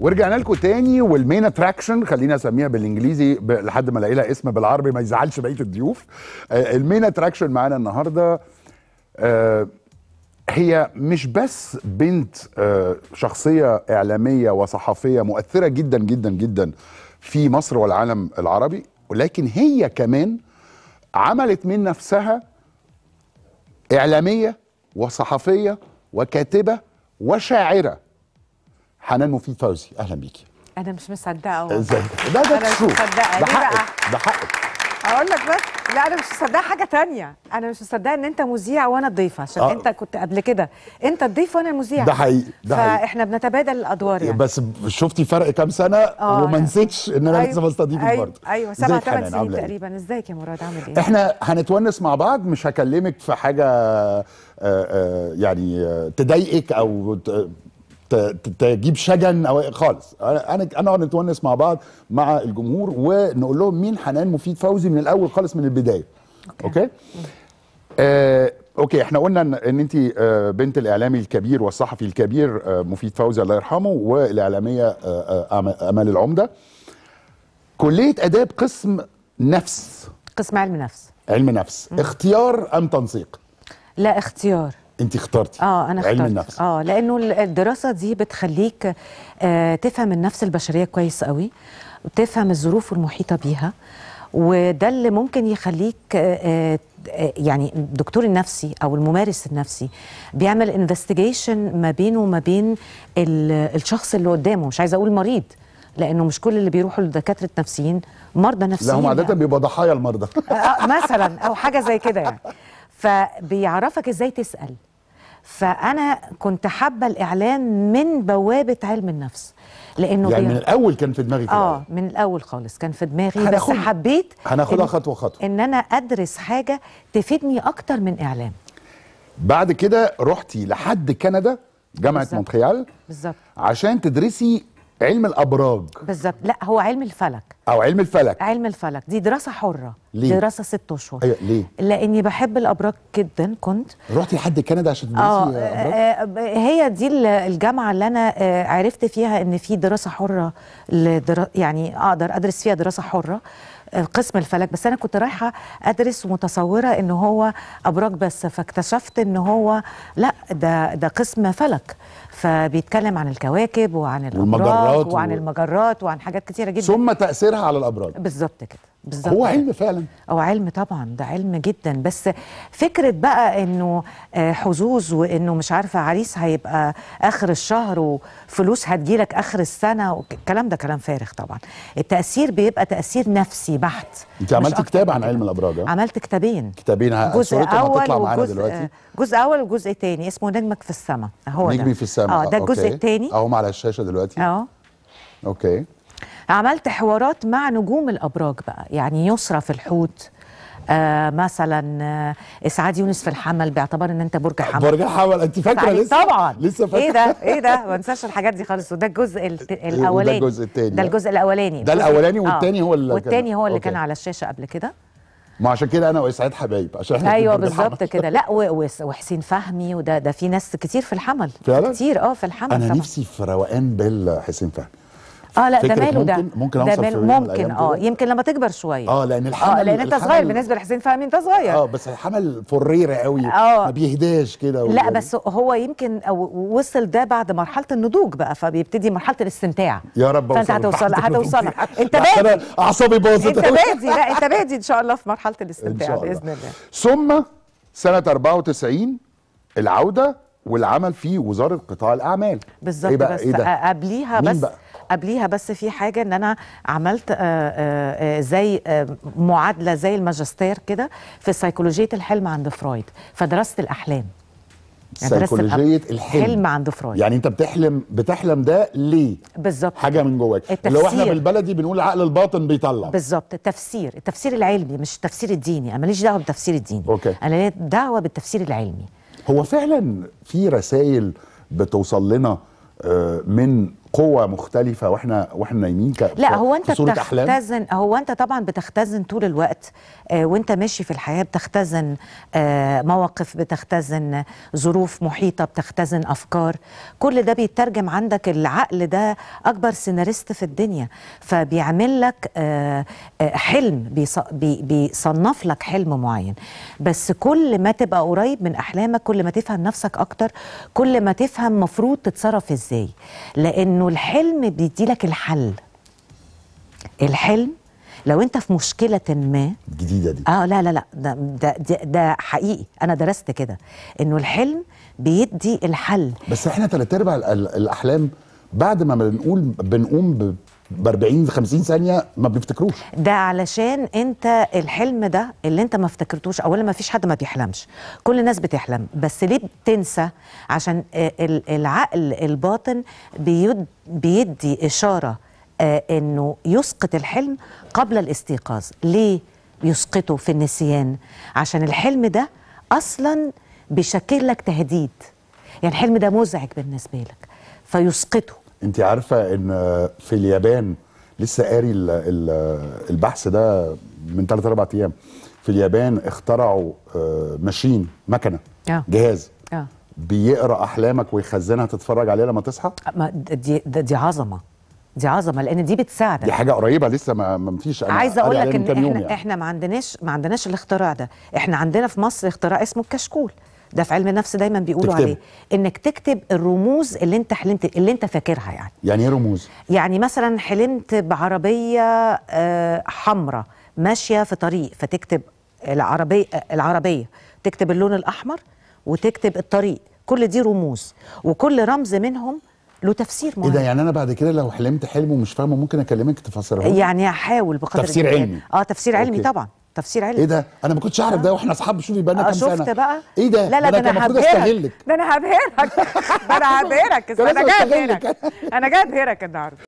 ورجعنا لكم تاني والمين اتراكشن خلينا اسميها بالانجليزي لحد ما الاقي لها اسم بالعربي ما يزعلش بقيه الضيوف آه، المين اتراكشن معانا النهارده آه، هي مش بس بنت آه، شخصيه اعلاميه وصحفيه مؤثره جدا جدا جدا في مصر والعالم العربي ولكن هي كمان عملت من نفسها اعلاميه وصحفيه وكاتبه وشاعره حنان مفيد فوزي اهلا بيكي انا مش مصدقه ازاي لا ده مش مصدقه ده يعني بقى ده حقك اقول لك بس لا انا مش مصدقه حاجه تانية انا مش مصدقه ان انت مذيع وانا الضيفه عشان آه. انت كنت قبل كده انت الضيف وانا المذيع ده حقيقي ده حقيقي فاحنا بنتبادل الادوار يعني بس شفتي فرق كام سنه أوه. وما نسيتش ان انا لسه أيوة، بستضيفك أيوة برضه ايوه سبع ثمان سنين إيه؟ تقريبا ازيك يا مراد عامل ايه؟ احنا هنتونس مع بعض مش هكلمك في حاجه آآ آه، آآ آه، يعني آه، تضايقك او تجيب شجن او خالص انا انا اقعد نتونس مع بعض مع الجمهور ونقول لهم مين حنان مفيد فوزي من الاول خالص من البدايه اوكي, أوكي؟ آه، احنا قلنا ان انت آه، بنت الاعلامي الكبير والصحفي الكبير آه، مفيد فوزي الله يرحمه والاعلاميه امال العمده كليه اداب قسم نفس قسم علم نفس علم نفس اختيار ام تنسيق لا اختيار انت اخترتي اه انا علم النفس اه لانه الدراسه دي بتخليك آه تفهم النفس البشريه كويس قوي وتفهم الظروف المحيطه بيها وده اللي ممكن يخليك آه, آه،, آه، يعني الدكتور النفسي او الممارس النفسي بيعمل انفستيجيشن ما بينه وما بين الشخص اللي قدامه مش عايزه اقول مريض لانه مش كل اللي بيروحوا لدكاتره نفسيين مرضى نفسيين لا هم يعني. عاده يعني. بيبقى ضحايا المرضى آه، مثلا او حاجه زي كده يعني فبيعرفك ازاي تسال فانا كنت حابه الاعلام من بوابه علم النفس لانه يعني من الاول كان في دماغي كده اه من الاول خالص كان في دماغي بس حبيت هناخدها خطوه خطوه ان انا ادرس حاجه تفيدني اكتر من اعلام بعد كده رحتي لحد كندا جامعه مونتريال بالظبط عشان تدرسي علم الابراج بالظبط لا هو علم الفلك او علم الفلك علم الفلك دي دراسه حره ليه؟ دراسه ست اشهر ايوه ليه؟ لاني بحب الابراج جدا كنت رحتي لحد كندا عشان تدرسي آه, آه،, آه هي دي الجامعه اللي انا آه، عرفت فيها ان في دراسه حره لدرا يعني اقدر ادرس فيها دراسه حره قسم الفلك بس انا كنت رايحه ادرس ومتصوره ان هو ابراج بس فاكتشفت ان هو لا ده ده قسم فلك فبيتكلم عن الكواكب وعن الابراج وعن و... المجرات وعن حاجات كتيره جدا ثم تاثيرها على الابراج بالظبط كده بالزبط. هو علم فعلا هو علم طبعا ده علم جدا بس فكره بقى انه آه، حظوظ وانه مش عارفه عريس هيبقى اخر الشهر وفلوس هتجيلك اخر السنه والكلام ده كلام فارغ طبعا التاثير بيبقى تاثير نفسي بحت انت عملت كتاب عن علم الابراج آه؟ عملت كتابين كتابين آه، جزء اول وجزء جزء اول وجزء تاني اسمه نجمك في السماء اهو نجمي في السماء اه ده الجزء التاني اهو على الشاشه دلوقتي اهو اوكي عملت حوارات مع نجوم الابراج بقى يعني يسرى في الحوت آه مثلا آه اسعاد يونس في الحمل باعتبار ان انت برج حمل برج حمل انت فاكره لسه طبعا لسه فاكره ايه ده ايه ده ما انساش الحاجات دي خالص وده الجزء الاولاني ده الجزء الثاني ده الجزء الاولاني ده الاولاني والثاني آه هو اللي والثاني هو اللي كان على الشاشه قبل كده ما عشان كده انا واسعاد حبايب عشان احنا ايوه بالظبط كده لا وحسين فهمي وده ده في ناس كتير في الحمل فعلا كتير اه في الحمل انا طبعًا. نفسي في روقان بال حسين فهمي اه لا ده ماله ده ممكن ممكن, ده في ممكن اه يمكن لما تكبر شويه اه لان آه، الحمل اه لان انت صغير بالنسبه لحسين فهمي انت صغير اه بس الحمل فريره قوي آه ما بيهداش كده لا بس هو يمكن وصل ده بعد مرحله النضوج بقى فبيبتدي مرحله الاستمتاع يا رب فانت هتوصل هتوصل انت بادي اعصابي باظت انت بادي لا انت بادي ان شاء الله في مرحله الاستمتاع باذن الله ثم سنه 94 العوده والعمل في وزاره قطاع الاعمال بالظبط إيه بس إيه قبليها بس بقى؟ قبليها بس في حاجه ان انا عملت آه، آه، آه، زي معادله زي الماجستير كده في سيكولوجيه الحلم عند فرويد فدرست الاحلام يعني سيكولوجيه الحلم حلم عند فرويد يعني انت بتحلم بتحلم ده ليه بالظبط حاجه من جواك اللي هو احنا بالبلدي بنقول عقل الباطن بيطلع بالظبط التفسير التفسير العلمي مش التفسير الديني انا ماليش دعوه بالتفسير الديني أوكي. انا ليا دعوه بالتفسير العلمي هو فعلا في رسائل بتوصل لنا من قوة مختلفة واحنا واحنا نايمين لا هو انت بتختزن هو انت طبعا بتختزن طول الوقت آه، وانت ماشي في الحياة بتختزن آه، مواقف بتختزن ظروف محيطة بتختزن افكار كل ده بيترجم عندك العقل ده اكبر سيناريست في الدنيا فبيعمل لك آه، حلم بيصنف لك حلم معين بس كل ما تبقى قريب من احلامك كل ما تفهم نفسك اكتر كل ما تفهم مفروض تتصرف ازاي لانه انه الحلم بيديلك الحل الحلم لو انت في مشكله ما جديده دي اه لا لا لا ده ده, ده, ده حقيقي انا درست كده انه الحلم بيدي الحل بس احنا ثلاث ارباع الاحلام بعد ما بنقول بنقوم ب 40 50 ثانيه ما بيفتكروش ده علشان انت الحلم ده اللي انت ما افتكرتوش اولا ما فيش حد ما بيحلمش كل الناس بتحلم بس ليه بتنسى عشان آه، العقل الباطن بيد بيدي اشاره آه، انه يسقط الحلم قبل الاستيقاظ ليه يسقطه في النسيان عشان الحلم ده اصلا بيشكل لك تهديد يعني الحلم ده مزعج بالنسبه لك فيسقطه انت عارفه ان في اليابان لسه قاري البحث ده من 3 4 ايام في اليابان اخترعوا آه، ماشين مكنه آه. جهاز آه. بيقرا احلامك ويخزنها تتفرج عليها لما تصحى ما دي دي عظمه دي عظمه لان دي بتساعدك دي حاجه قريبه لسه ما مفيش فيش انا عايزه اقول لك ان احنا يعني. احنا ما عندناش ما عندناش الاختراع ده احنا عندنا في مصر اختراع اسمه الكشكول ده في علم النفس دايما بيقولوا تكتب. عليه انك تكتب الرموز اللي انت حلمت اللي انت فاكرها يعني يعني ايه رموز يعني مثلا حلمت بعربيه آه، حمراء ماشيه في طريق فتكتب العربيه العربيه تكتب اللون الاحمر وتكتب الطريق كل دي رموز وكل رمز منهم له تفسير معين ايه ده يعني انا بعد كده لو حلمت حلم ومش فاهمه ممكن اكلمك تفسره يعني هحاول بقدر تفسير علمي اه تفسير أوكي. علمي طبعا تفسير علمي ايه ده انا ما كنتش اعرف ده واحنا اصحاب شوفي بقى انا آه، كام سنه شفت بقى ايه ده لا لا ده انا هبهرك ده انا هبهرك انا هبهرك انا جاي ابهرك النهارده